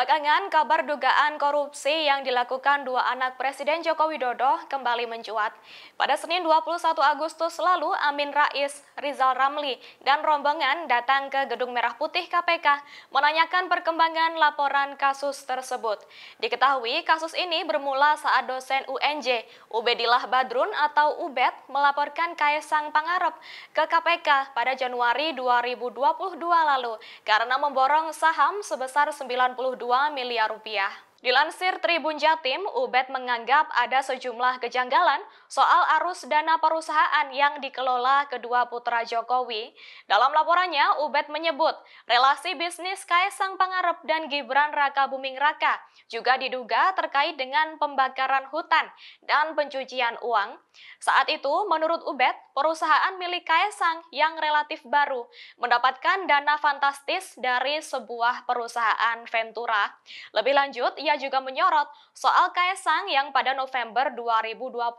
Belakangan, kabar dugaan korupsi yang dilakukan dua anak Presiden Joko Widodo kembali mencuat. Pada Senin 21 Agustus lalu, Amin Rais, Rizal Ramli, dan rombongan datang ke Gedung Merah Putih KPK menanyakan perkembangan laporan kasus tersebut. Diketahui kasus ini bermula saat dosen UNJ, Ubedillah Badrun atau Ubed, melaporkan Kaisang Pangarep ke KPK pada Januari 2022 lalu karena memborong saham sebesar 92 2 miliar rupiah. Dilansir Tribun Jatim, Ubed menganggap ada sejumlah kejanggalan soal arus dana perusahaan yang dikelola kedua putra Jokowi. Dalam laporannya, Ubed menyebut relasi bisnis Kaisang Pangarep dan Gibran Raka Buming Raka juga diduga terkait dengan pembakaran hutan dan pencucian uang. Saat itu, menurut Ubed, perusahaan milik Kaisang yang relatif baru mendapatkan dana fantastis dari sebuah perusahaan Ventura. Lebih lanjut, ia ia juga menyorot soal Kaisang yang pada November 2021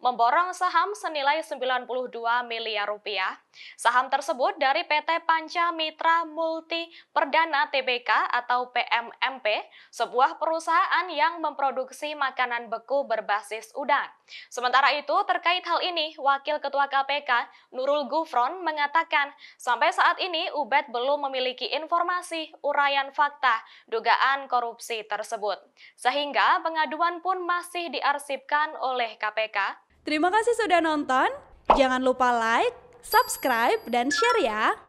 memborong saham senilai 92 miliar rupiah. Saham tersebut dari PT Panca Mitra Multi Perdana TBK atau PMMP, sebuah perusahaan yang memproduksi makanan beku berbasis udang. Sementara itu, terkait hal ini, Wakil Ketua KPK Nurul Gufron mengatakan, sampai saat ini Ubed belum memiliki informasi, uraian fakta, dugaan korupsi tersebut. Sehingga pengaduan pun masih diarsipkan oleh KPK. Terima kasih sudah nonton. Jangan lupa like, subscribe, dan share ya.